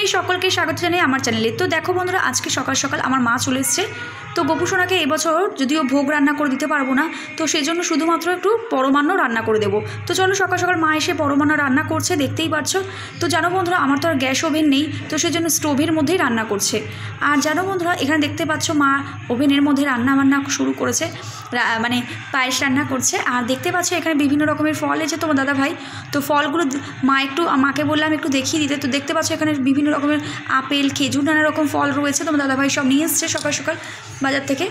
এই সকলকে স্বাগত জানাই আমার চ্যানেলে তো দেখো বন্ধুরা আজকে সকাল সকাল আমার মা চলে এসছে তো গোপুসোনাকে এবছর যদিও ভোগ রান্না করে দিতে পারবো না তো সেই জন্য শুধুমাত্র একটু পরমান্ন রান্না করে দেবো তো চলো সকাল সকাল মা এসে পরমান্ন রান্না করছে দেখতেই পাচ্ছ তো জানো বন্ধুরা আমার তো আর গ্যাস ওভেন নেই তো সেই জন্য স্টোভের মধ্যেই রান্না করছে আর জানো বন্ধুরা এখানে দেখতে পাচ্ছ মা ওভেনের মধ্যে রান্না বান্না শুরু করেছে মানে পায়েস রান্না করছে আর দেখতে পাচ্ছ এখানে বিভিন্ন রকমের ফল এসে তোমার দাদা ভাই তো ফলগুলো মা একটু মাকে বললাম একটু দেখিয়ে দিতে তো দেখতে পাচ্ছ এখানে বিভিন্ন রকমের আপেল খেজুর নানা রকম ফল রয়েছে তোমার দাদা ভাই সব নিয়ে এসছে সকাল সকাল বাজার থেকে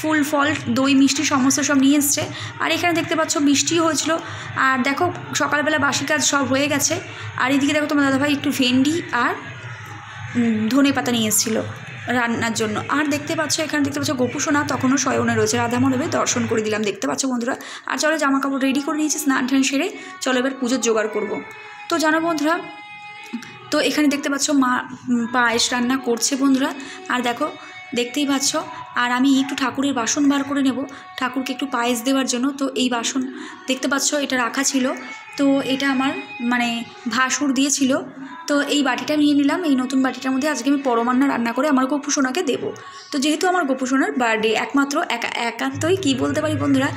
ফুল ফল দই মিষ্টি সমস্ত সব নিয়ে এসছে আর এখানে দেখতে পাচ্ছ মিষ্টি হয়েছিল আর দেখো সকালবেলা বাসি কাজ সব হয়ে গেছে আর এদিকে দেখো তোমার দাদাভাই একটু ভেন্ডি আর ধনে পাতা নিয়ে এসেছিলো রান্নার জন্য আর দেখতে পাচ্ছ এখানে দেখতে পাচ্ছ গোপু সোনা তখনও শয়নে রয়েছে রাধা দর্শন করে দিলাম দেখতে পাচ্ছ বন্ধুরা আর চলো জামা কাপড় রেডি করে নিয়েছি স্নান ঠান সেরে চলো এবার পুজোর জোগাড় করব তো জানো বন্ধুরা তো এখানে দেখতে পাচ্ছ মা পায়েস রান্না করছে বন্ধুরা আর দেখো দেখতেই পাচ্ছ আর আমি একটু ঠাকুরের বাসন বার করে নেব ঠাকুরকে একটু পায়েস দেওয়ার জন্য তো এই বাসন দেখতে পাচ্ছ এটা রাখা ছিল তো এটা আমার মানে ভাসুর দিয়েছিল তো এই বাটিটা নিয়ে নিলাম এই নতুন বাটিটার মধ্যে আজকে আমি পরমান্না রান্না করে আমার গপু সোনাকে দেবো তো যেহেতু আমার গপু সোনার বার্থডে একমাত্র একা একান্তই কী বলতে পারি বন্ধুরা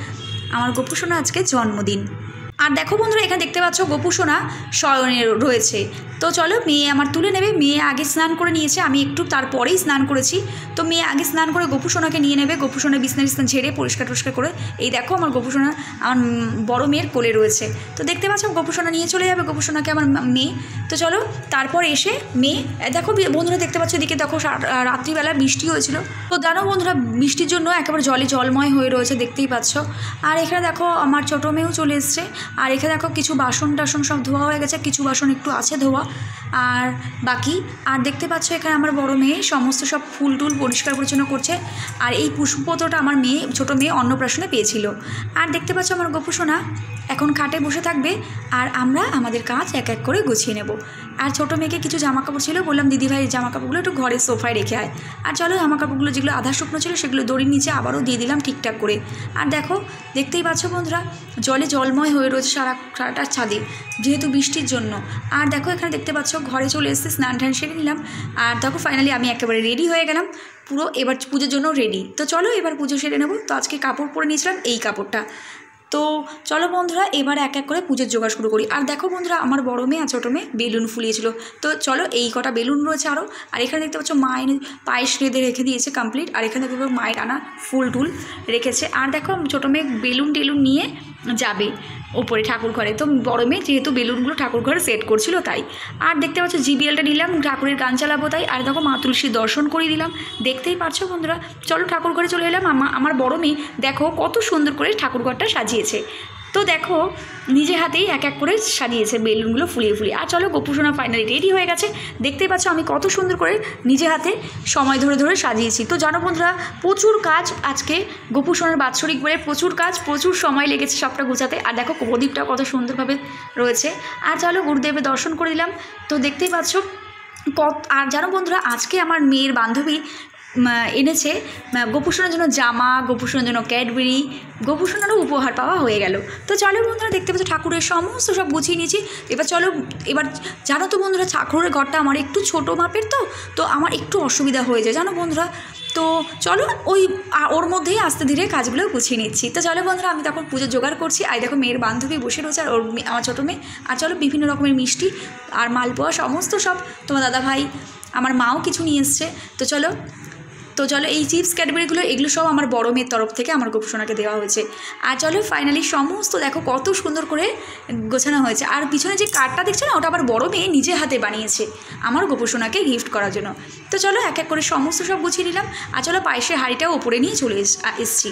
আমার গপু সোনা আজকে জন্মদিন আর দেখো বন্ধুরা এখানে দেখতে পাচ্ছ গোপু সোনা শয়নে রয়েছে তো চলো মেয়ে আমার তুলে নেবে মেয়ে আগে স্নান করে নিয়েছে আমি একটু তারপরেই স্নান করেছি তো মেয়ে আগে স্নান করে গোপু সোনাকে নিয়ে নেবে গোপু সোনা বিছনার স্নান ঝেড়ে পরিষ্কার টরিষ্কার করে এই দেখো আমার গোপু সোনা আমার বড় মেয়ের কোলে রয়েছে তো দেখতে পাচ্ছ গোপু সোনা নিয়ে চলে যাবে গোপু সোনাকে আমার মেয়ে তো চলো তারপর এসে মেয়ে দেখো বন্ধুরা দেখতে পাচ্ছ এদিকে দেখো রাত্রিবেলা বৃষ্টি হয়েছিল তো জানো বন্ধুরা বৃষ্টির জন্য একেবারে জলে জলময় হয়ে রয়েছে দেখতেই পাচ্ছ আর এখানে দেখো আমার ছোটো মেয়েও চলে এসছে আর এখানে দেখো কিছু বাসন টাসন সব ধোয়া হয়ে গেছে কিছু বাসন একটু আছে ধোয়া আর বাকি আর দেখতে পাচ্ছ এখানে আমার বড় মেয়ে সমস্ত সব ফুল টুল পরিষ্কার পরিচ্ছন্ন করছে আর এই পুষ্পপত্রটা আমার মেয়ে ছোট মেয়ে অন্নপ্রাশনে পেয়েছিল আর দেখতে পাচ্ছ আমার গোপুসোনা এখন খাটে বসে থাকবে আর আমরা আমাদের কাজ এক এক করে গুছিয়ে নেব আর ছোটো মেয়েকে কিছু জামাকাপড় ছিল বললাম দিদিভাই জামাকাপড়গুলো একটু ঘরের সোফায় রেখে আয় আর চলো জামাকাপড়গুলো যেগুলো আধা শুকনো ছিল সেগুলো দড়ির নিচে আবারও দিয়ে দিলাম ঠিকঠাক করে আর দেখো দেখতেই পাচ্ছ বন্ধুরা জলে জলময় হয়ে রয়েছে সারা সারাটা ছাদে যেহেতু বৃষ্টির জন্য আর দেখো এখানে দেখতে পাচ্ছ ঘরে চলে এসেছে স্নান ঠান সেরে নিলাম আর দেখো ফাইনালি আমি একেবারে রেডি হয়ে গেলাম পুরো এবার পুজোর জন্য রেডি তো চলো এবার পুজো সেরে নেবো তো আজকে কাপড় পরে নিয়েছিলাম এই কাপড়টা তো চলো বন্ধুরা এবার এক এক করে পুজোর জোগাড় শুরু করি আর দেখো বন্ধুরা আমার বড় মেয়ে আর ছোটো মেয়ে বেলুন ফুলিয়েছিল তো চলো এই কটা বেলুন রয়েছে আরও আর এখানে দেখতে পাচ্ছ মায়ের পায়েস রেঁধে রেখে দিয়েছে কমপ্লিট আর এখানে দেখতে মায়ের আনা ফুল টুল রেখেছে আর দেখো ছোটো মেয়ে বেলুন টেলুন নিয়ে যাবে ওপরে ঠাকুর ঘরে তো বড় মেয়ে যেহেতু বেলুনগুলো ঠাকুর ঘরে সেট করছিল তাই আর দেখতে পাচ্ছ জিবিএলটা নিলাম ঠাকুরের গান চালাবো তাই আর দেখো মা তুলসী দর্শন করে দিলাম দেখতেই পারছো বন্ধুরা চলো ঠাকুর ঘরে চলে এলাম আমার বড় মেয়ে দেখো কত সুন্দর করে ঠাকুর ঘরটা সাজিয়েছে তো দেখো নিজে হাতেই এক এক করে সাজিয়েছে বেলুনগুলো ফুলিয়ে ফুলিয়ে আর চলো গোপুসোনা ফাইনালি রেডি হয়ে গেছে দেখতেই পাচ্ছ আমি কত সুন্দর করে নিজে হাতে সময় ধরে ধরে সাজিয়েছি তো জানো বন্ধুরা প্রচুর কাজ আজকে গোপুসোনার বাৎসরিক বলে প্রচুর কাজ প্রচুর সময় লেগেছে সবটা গুছাতে আর দেখো প্রদীপটা কত সুন্দরভাবে রয়েছে আর চলো গুরুদেবের দর্শন করে দিলাম তো দেখতেই পাচ্ছ কত আর জানো বন্ধুরা আজকে আমার মেয়ের বান্ধবী এনেছে গোপুসনের জন্য জামা গোপুসনের জন্য ক্যাডবেরি গোপুসনেরও উপহার পাওয়া হয়ে গেল তো চলো বন্ধুরা দেখতে পাচ্ছ ঠাকুরের সমস্ত সব গুছিয়ে নিয়েছি এবার চলো এবার জানো তো বন্ধুরা ঠাকুরের ঘরটা আমার একটু ছোট মাপের তো তো আমার একটু অসুবিধা হয়ে যায় জানো বন্ধুরা তো চলো ওই ওর মধ্যেই আস্তে ধীরে কাজগুলো গুছিয়ে নিচ্ছি তো চলো বন্ধুরা আমি তখন পুজো জোগাড় করছি আর দেখো মেয়ের বান্ধবী বসে রয়েছে আর ওর আমার ছোটো মেয়ে আর চলো বিভিন্ন রকমের মিষ্টি আর মালপোয়া সমস্ত সব তোমার দাদা ভাই আমার মাও কিছু নিয়ে এসছে তো চলো তো চলো এই চিপস ক্যাডবেরিগুলো এগুলো সব আমার বড় মেয়ের তরফ থেকে আমার গোপসোনাকে দেওয়া হয়েছে আর চলো ফাইনালি সমস্ত দেখো কত সুন্দর করে গোছানো হয়েছে আর পিছনে যে কার্ডটা দেখছো না ওটা আবার বড় মেয়ে নিজে হাতে বানিয়েছে আমার গোপসোনাকে গিফট করার জন্য তো চলো এক এক করে সমস্ত সব গুছিয়ে নিলাম আর চলো পায়েসের হাড়িটাও ওপরে নিয়ে চলে এসছি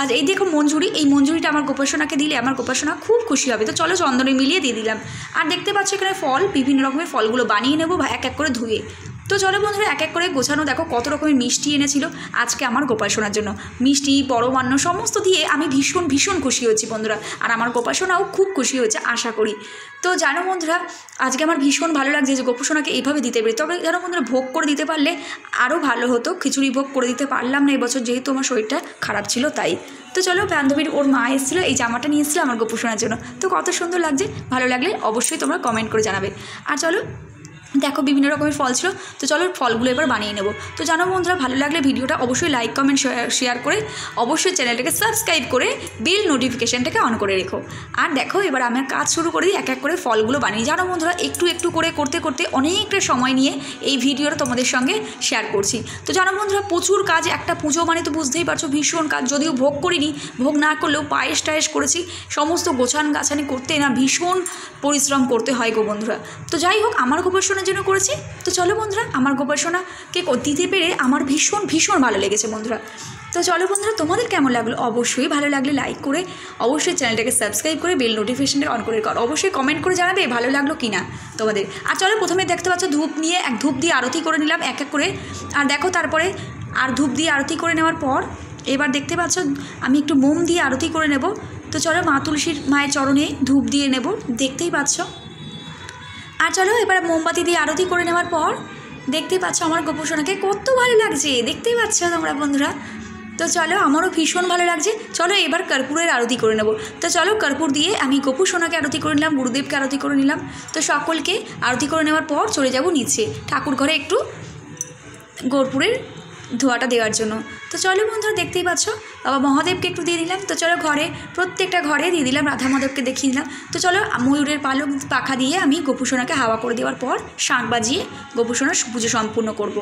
আর এই দেখো মঞ্জুরি এই মঞ্জুরিটা আমার গোপাসনাকে দিলে আমার গোপাসনা খুব খুশি হবে তো চলো চন্দনে মিলিয়ে দিয়ে দিলাম আর দেখতে পাচ্ছ এখানে ফল বিভিন্ন রকমের ফলগুলো বানিয়ে নেবো এক এক করে ধুয়ে তো চলো বন্ধুরা এক এক করে গোছানো দেখো কত রকমের মিষ্টি এনেছিল আজকে আমার গোপাল জন্য মিষ্টি পরমান্ন সমস্ত দিয়ে আমি ভীষণ ভীষণ খুশি হয়েছি বন্ধুরা আর আমার গোপাল খুব খুশি হয়েছে আশা করি তো জানো বন্ধুরা আজকে আমার ভীষণ ভালো লাগছে যে গোপাল এইভাবে দিতে পারি তবে জানো বন্ধুরা ভোগ করে দিতে পারলে আরও ভালো হতো খিচুড়ি ভোগ করে দিতে পারলাম না এবছর যেহেতু আমার শরীরটা খারাপ ছিল তাই তো চলো বান্ধবীর ওর মা এসেছিলো এই জামাটা নিয়ে এসেছিলো আমার গোপু শোনার জন্য তো কত সুন্দর লাগছে ভালো লাগলে অবশ্যই তোমরা কমেন্ট করে জানাবে আর চলো দেখো বিভিন্ন রকমের ফল ছিল তো চলো ফলগুলো এবার বানিয়ে নেব তো জানো বন্ধুরা ভালো লাগলে ভিডিওটা অবশ্যই লাইক কমেন্ট শেয়ার করে অবশ্যই চ্যানেলটাকে সাবস্ক্রাইব করে বিল নোটিফিকেশানটাকে অন করে রেখো আর দেখো এবার আমার কাজ শুরু করে দিই এক এক করে ফলগুলো বানিয়ে জানো বন্ধুরা একটু একটু করে করতে করতে অনেকটা সময় নিয়ে এই ভিডিওটা তোমাদের সঙ্গে শেয়ার করছি তো জানো বন্ধুরা প্রচুর কাজ একটা পুজো মানে তো বুঝতেই পারছো ভীষণ কাজ যদিও ভোগ করিনি ভোগ না করলেও পায়েস টায়েস করেছি সমস্ত গোছান গাছানি করতে না ভীষণ পরিশ্রম করতে হয় গো বন্ধুরা তো যাই হোক আমার খুব শুনে আপনাদের জন্য করেছি তো চলো বন্ধুরা আমার গবেষণাকে দিতে পেরে আমার ভীষণ ভীষণ ভালো লেগেছে বন্ধুরা তো চলো বন্ধুরা তোমাদের কেমন লাগলো অবশ্যই ভালো লাগলে লাইক করে অবশ্যই চ্যানেলটাকে সাবস্ক্রাইব করে বেল নোটিফিকেশানটা অন করে কর অবশ্যই কমেন্ট করে জানাবে ভালো লাগলো কি না তোমাদের আর চলো প্রথমে দেখতে পাচ্ছ ধূপ নিয়ে এক ধূপ দিয়ে আরতি করে নিলাম এক এক করে আর দেখো তারপরে আর ধূপ দিয়ে আরতি করে নেওয়ার পর এবার দেখতে পাচ্ছ আমি একটু মোম দিয়ে আরতি করে নেব তো চলো মা তুলসীর মায়ের চরণে ধূপ দিয়ে নেব দেখতেই পাচ্ছ আর চলো এবার মোমবাতি দিয়ে আরতি করে নেওয়ার পর দেখতে পাচ্ছ আমার গোপসোনাকে কত ভালো লাগছে দেখতেই পাচ্ছ তোমরা বন্ধুরা তো চলো আমারও ভীষণ ভালো লাগছে চলো এবার কর্পূরের আরতি করে নেব তো চলো কর্পূর দিয়ে আমি গোপু সোনাকে আরতি করে নিলাম গুরুদেবকে আরতি করে নিলাম তো সকলকে আরতি করে নেওয়ার পর চলে যাব নিচে ঠাকুর ঘরে একটু গোরপুরের ধোয়াটা দেওয়ার জন্য তো চলো বন্ধুরা দেখতেই পাচ্ছ বাবা মহাদেবকে একটু দিয়ে দিলাম তো চলো ঘরে প্রত্যেকটা ঘরে দিয়ে দিলাম রাধা মাধবকে দেখিয়ে দিলাম তো চলো ময়ূরের পালক পাখা দিয়ে আমি গোপুসোনাকে হাওয়া করে দেওয়ার পর শাঁখ বাজিয়ে গোপুসোনার পুজো সম্পূর্ণ করব।